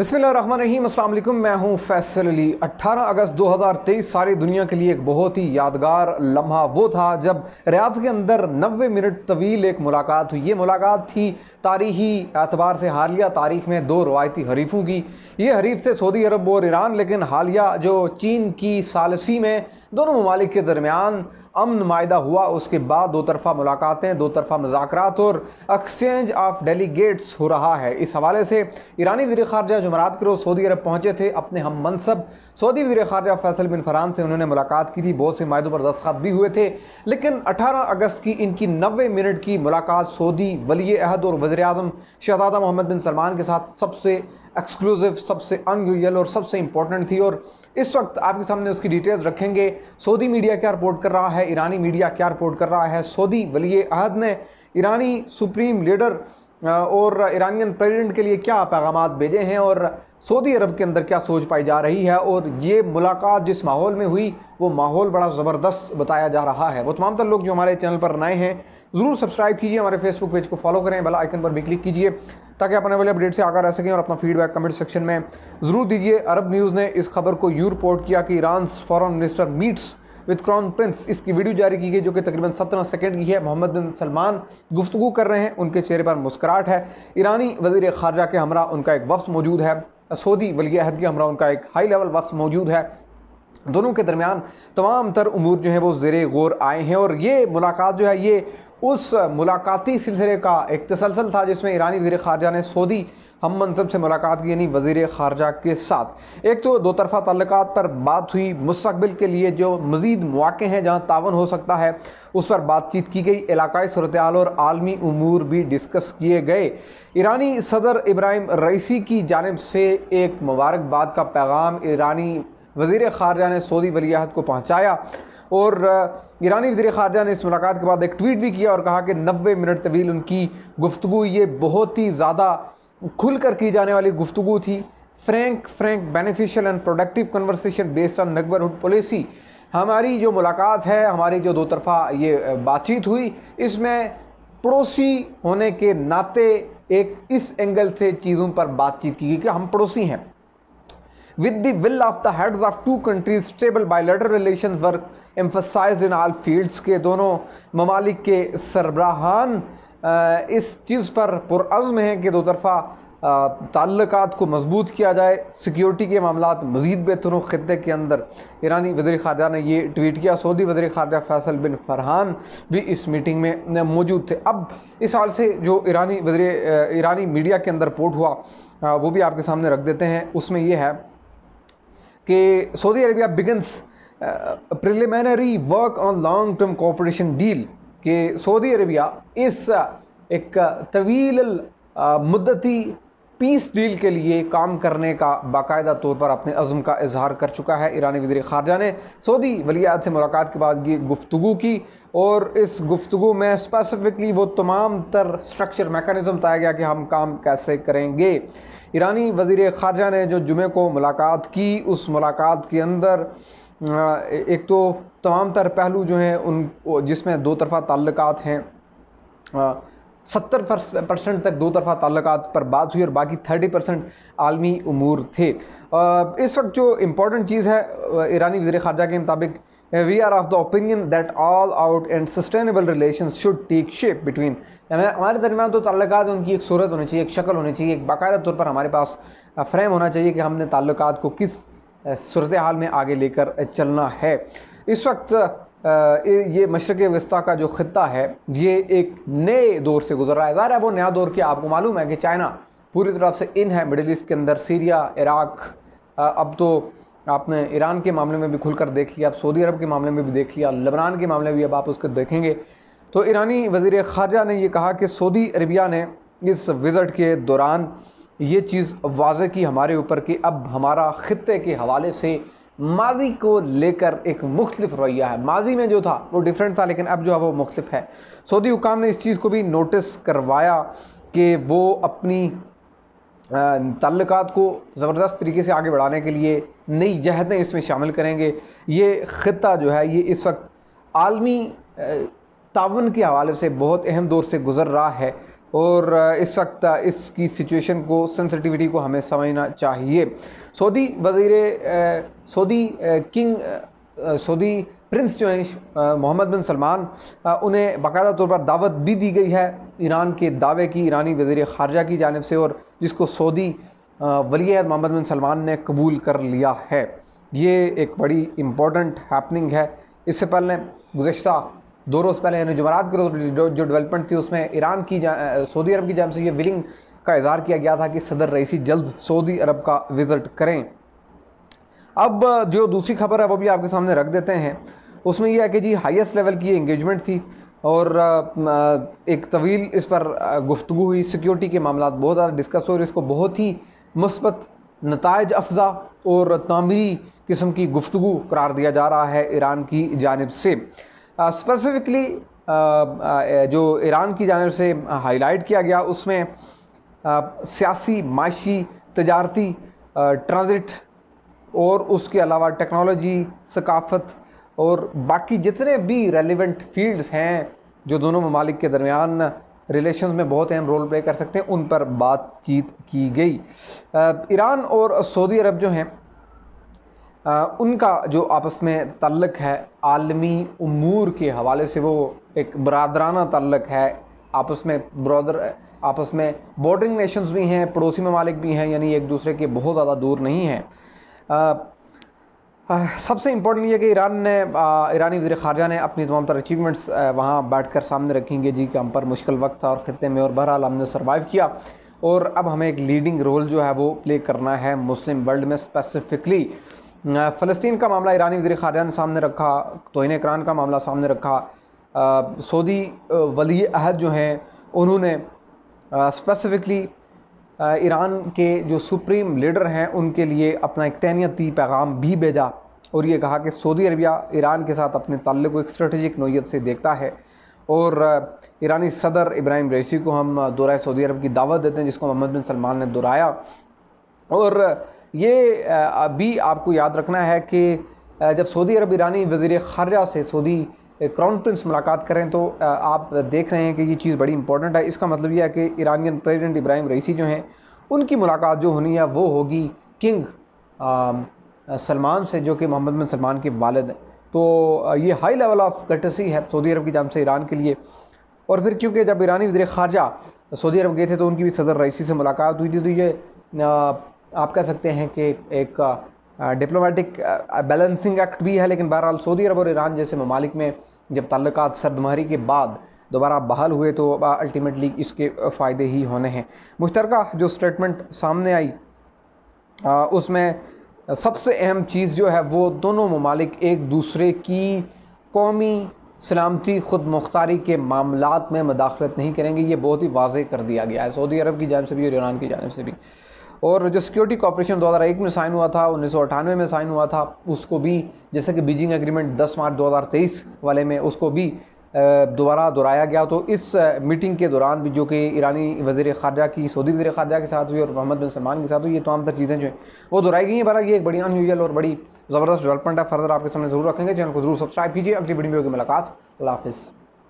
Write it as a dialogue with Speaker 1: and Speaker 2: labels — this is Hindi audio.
Speaker 1: बिसमीम अल्लाम मैं हूं फैसल अली 18 अगस्त 2023 सारी दुनिया के लिए एक बहुत ही यादगार लम्हा वो था जब रियाद के अंदर 90 मिनट तवील एक मुलाकात हुई ये मुलाकात थी तारीखी एतबार से हालिया तारीख में दो रवायती हरीफों की ये हरीफ थे सऊदी अरब और ईरान लेकिन हालिया जो चीन की सालसी में दोनों ममालिक के दरमियान अमन माहा हुआ उसके बाद दो तरफ़ा मुलाकातें दो तरफ़ा मजाकरात और एक्सचेंज ऑफ डेलीगेट्स हो रहा है इस हवाले से ईरानी वजी खारजा जमरात के रोज़ सऊदी अरब पहुँचे थे अपने हम मनसब सऊदी वजी खारजा फैसल बिन फरहान से उन्होंने मुलाकात की थी बहुत से माहों पर दस्खत भी हुए थे लेकिन अठारह अगस्त की इनकी नबे मिनट की मुलाकात सऊदी वली अहद और वजी अजम शहजादा मोहम्मद बिन सलमान के साथ सबसे एक्सक्लूसिव सबसे अनयूजल और सबसे इम्पोर्टेंट थी और इस वक्त आपके सामने उसकी डिटेल्स रखेंगे सऊदी मीडिया क्या रिपोर्ट कर रहा है ईरानी मीडिया क्या रिपोर्ट कर रहा है सऊदी वली अहद ने ईरानी सुप्रीम लीडर और ईरानियन प्रेसिडेंट के लिए क्या पैगाम भेजे हैं और सऊदी अरब के अंदर क्या सोच पाई जा रही है और ये मुलाकात जिस माहौल में हुई वो माहौल बड़ा ज़बरदस्त बताया जा रहा है वो तमाम तर लोग जो हमारे चैनल पर नए हैं ज़रूर सब्सक्राइब कीजिए हमारे फेसबुक पेज को फॉलो करें बेल आइकन पर भी क्लिक कीजिए ताकि अपने वाले अपडेट से आगा रह सकें और अपना फीडबैक कमेंट सेक्शन में ज़रूर दीजिए अरब न्यूज़ ने इस खबर को यू रिपोर्ट किया कि Iran foreign minister meets with crown prince इसकी वीडियो जारी की गई जो कि तकरीबन सत्रह सेकेंड की है मोहम्मद बिन सलमान गुफ्तु कर रहे हैं उनके चेहरे पर मुस्कुराहट है ईरानी वजीर खारजा के हमरा उनका एक वक्स मौजूद है सऊदी वली अहद के हमरा उनका एक हाई लेवल वक्स मौजूद है दोनों के दरमियान तमाम तर अमूर जो हैं वो जेर गौर आए हैं और ये मुलाकात जो है ये उस मुलाकाती सिलसिले का एक तसलसल था जिसमें ईरानी वजी खारजा ने सऊदी हम मनसब से मुलाकात की यानी वजीर खारजा के साथ एक तो दो तरफ़ा तल्लक पर बात हुई मुस्तबिल के लिए जो मज़ीद मौक़े हैं जहाँ तावन हो सकता है उस पर बातचीत की गई इलाकई सूरत और आलमी अमूर भी डिस्कस किए गए ईरानी सदर इब्राहिम रईसी की जानब से एक मुबारकबाद का पैगाम ईरानी वजीर खारजा ने सऊदी वलियाहत को पहुँचाया और ईरानी वजी खारजा ने इस मुलाकात के बाद एक ट्वीट भी किया और कहा कि नबे मिनट तवील उनकी गुफ्तु ये बहुत ही ज़्यादा खुल कर की जाने वाली गुफ्तु थी frank frank beneficial and productive conversation based on neighbourhood policy हमारी जो मुलाकात है हमारी जो दो तरफ़ा ये बातचीत हुई इसमें पड़ोसी होने के नाते एक इस एंगल से चीज़ों पर बातचीत की गई कि हम पड़ोसी हैं with the of the the of two countries stable by bilateral relation work emphasise in all fields के दोनों ममालिक के सरबराहान इस चीज़ पर पुरज़म हैं कि दो तरफ़ा ताल्लक को मजबूत किया जाए सिक्योरिटी के मामला मज़ीद बेहतर हों ख़त्े के अंदर ईरानी वजी खारजा ने यह ट्वीट किया सऊदी वजी खारजा फैसल बिन फरहान भी इस मीटिंग में मौजूद थे अब इस हाल से जो ईरानी वजी ईरानी मीडिया के अंदर रिपोर्ट हुआ वो भी आपके सामने रख देते हैं उसमें यह है कि Saudi Arabia begins preliminary work on long term cooperation deal कि सऊदी अरबिया इस एक तवील मुद्दती पीस डील के लिए काम करने का बाकायदा तौर पर अपने अज़म का इजहार कर चुका है ईरानी वजी खारजा ने सऊदी वलियात से मुलाकात के बाद ये गुफ्तु की और इस गुफ्तु में स्पेसिफिकली वो तमाम तर स्ट्रक्चर मेकानिज़म बताया गया कि हम काम कैसे करेंगे ईरानी वजीर खारजा ने जो जुमे को मुलाकात की उस मुलाकात के अंदर एक तो तमाम तर पहलू जो हैं उन जिसमें दो तरफ़ा ताल्लुकात हैं सत्तर परसेंट तक दो तरफ़ा ताल्लुक पर बात हुई और बाकी थर्टी परसेंट आलमी अमूर थे इस वक्त जो इम्पोर्टेंट चीज़ है ईरानी वजी खारजा के मुताबिक we are of the opinion that all out and sustainable relation should take shape between हमारे दरमियान तो ताल्लुक उनकी एक सूरत होनी चाहिए एक शक्ल होनी चाहिए एक बाकायदा तौर पर हमारे पास फ्रेम होना चाहिए कि हमने ताल्लुक को किस सूरत हाल में आगे लेकर चलना है इस वक्त ये मशरक़ वस्ती का जो ख़त्ता है ये एक नए दौर से गुजर रहा है ज़ाहिर है वो नया दौर कि आपको मालूम है कि चाइना पूरी तरफ से इन है मिडिल ईस्ट के अंदर सीरिया इराक़ अब तो आपने ईरान के मामले में भी खुलकर देख लिया अब सऊदी अरब के मामले में भी देख लिया लबनान के मामले में भी अब आप उसको देखेंगे तो ईरानी वज़ी ख़ारजा ने यह कहा कि सऊदी अरबिया ने इस विज़ट के दौरान ये चीज़ वाज की हमारे ऊपर कि अब हमारा ख़त्े के हवाले से माजी को लेकर एक मुख्तफ रवैया है माजी में जो था वो डिफरेंट था लेकिन अब जो है वो मुख्तफ है सऊदी हुकाम ने इस चीज़ को भी नोटिस करवाया कि वो अपनी तल्लक को ज़बरदस्त तरीके से आगे बढ़ाने के लिए नई जहतें इसमें शामिल करेंगे ये ख़त्ता जो है ये इस वक्त आलमी तावन के हवाले से बहुत अहम दौर से गुज़र रहा है और इस वक्त इसकी सिचुएशन को सेंसिटिविटी को हमें समझना चाहिए सऊदी वजीर सऊदी किंग सऊदी प्रिंस जो हैं मोहम्मद बिन सलमान उन्हें बाकायदा तौर पर दावत भी दी गई है ईरान के दावे की ईरानी वजीर खारजा की जानब से और जिसको सऊदी वली मोहम्मद बिन सलमान ने कबूल कर लिया है ये एक बड़ी इम्पोर्टेंट हैपनिंग है इससे पहले गुज्त दो रोज़ पहले यानी जुमरात के रोज़ जो डेवलपमेंट थी उसमें ईरान की सऊदी अरब की जान से ये विलिंग का इजहार किया गया था कि सदर रईसी जल्द सऊदी अरब का विज़िट करें अब जो दूसरी खबर है वो भी आपके सामने रख देते हैं उसमें यह है कि जी हाइस्ट लेवल की इंगेजमेंट थी और एक तवील इस पर गुफ्तु हुई सिक्योरिटी के मामला बहुत ज़्यादा डिस्कस हुए और इसको बहुत ही मस्बत नतज अफजा और तामीरी किस्म की गुफ्तु करार दिया जा रहा है ईरान की जानब से स्पेसिफिकली uh, uh, uh, जो ईरान की जानब से हाईलाइट किया गया उसमें सियासी माशी तजारती ट्रांज़िट और उसके अलावा टेक्नोलॉजी सकाफत और बाकी जितने भी रेलिवेंट फील्ड्स हैं जो दोनों ममालिक के दरमियान रिलेशन में बहुत अहम रोल प्ले कर सकते हैं उन पर बातचीत की गई ईरान और सऊदी अरब जो हैं आ, उनका जो आपस में तल्लक है आलमी उमूर के हवाले से वो एक बरदराना तल्लक है आपस में ब्रदर आपस में बॉर्डरिंग नेशंस भी हैं पड़ोसी ममालिक भी हैं यानी एक दूसरे के बहुत ज़्यादा दूर नहीं हैं सबसे इम्पोर्टेंट ये कि ईरान ने ईरानी वजी खारजा ने अपनी तमाम तर अचीवमेंट्स वहाँ बैठ कर सामने रखेंगे जी कि हम पर मुश्किल वक्त था और ख़त्े में और बहरहाल हमने सर्वाइव किया और अब हमें एक लीडिंग रोल जो है वो प्ले करना है मुस्लिम वर्ल्ड में स्पेसिफ़िकली फ़लस्तीन का मामला ईरानी वजी खारजा ने सामने रखा तोहन करान का मामला सामने रखा सऊदी वली अहद जो हैं उन्होंने स्पेसिफ़िकली ईरान के जो सुप्रीम लीडर हैं उनके लिए अपना एक तैनियती पैगाम भी भेजा और ये कहा कि सऊदी अरबिया ईरान के साथ अपने तल्ल को एक स्ट्रेटिक नोयत से देखता है और ईरानी सदर इब्राहिम रईसी को हम दौरा सऊदी अरब की दावत देते हैं जिसको मोहम्मद बिन सलमान ने दोहराया और ये अभी आपको याद रखना है कि जब सऊदी अरब ईरानी वज़ी ख़ारजा से सऊदी क्राउन प्रिंस मुलाकात करें तो आप देख रहे हैं कि ये चीज़ बड़ी इंपॉर्टेंट है इसका मतलब यह है कि ईरानियन प्रेसिडेंट इब्राहिम रईसी जो हैं उनकी मुलाकात जो होनी है वो होगी किंग सलमान से जो कि मोहम्मद बिन सलमान के वालद हैं तो ये हाई लेवल ऑफ कटसी है सऊदी अरब की जान से ईरान के लिए और फिर क्योंकि जब ईरानी वजी ख़ारजा सऊदी अरब गए थे तो उनकी भी सदर रईसी से मुलाकात हुई थी तो ये आप कह सकते हैं कि एक डिप्लोमेटिक बैलेंसिंग एक्ट भी है लेकिन बहरहाल सऊदी अरब और ईरान जैसे ममालिक में जब तल्लक सर्दमहरी के बाद दोबारा बहाल हुए तो अल्टीमेटली इसके फ़ायदे ही होने हैं मुश्तरका जो स्टेटमेंट सामने आई उसमें सबसे अहम चीज़ जो है वो दोनों ममालिक एक दूसरे की कौमी सलामती ख़ुद मुख्तारी के मामला में मदाखलत नहीं करेंगे ये बहुत ही वाज कर दिया गया है सऊदी अरब की जानब से भी और ईरान की जानब से भी और जो सिक्योरिटी कॉपरेशन दो एक में साइन हुआ था उन्नीस में साइन हुआ था उसको भी जैसे कि बीजिंग एग्रीमेंट 10 मार्च 2023 वाले में उसको भी दोबारा दोहराया गया तो इस मीटिंग के दौरान भी जो कि ईरानी वजीर खारजा की सऊदी वजी खारजा के साथ हुई और मोहम्मद बिन सलमान के साथ हुई ये तमाम तर चीज़ें जो हैं वो दोहराई गई हैं बारा ये एक बड़ी अनयूजल और बड़ी ज़बरदस्त डेवलपमेंट है फर्दर आपके सामने ज़रूर रखेंगे चैनल को जरूर सब्सक्राइब कीजिए अगली वीडियो की मुलाकात अल्लाह हाफिज़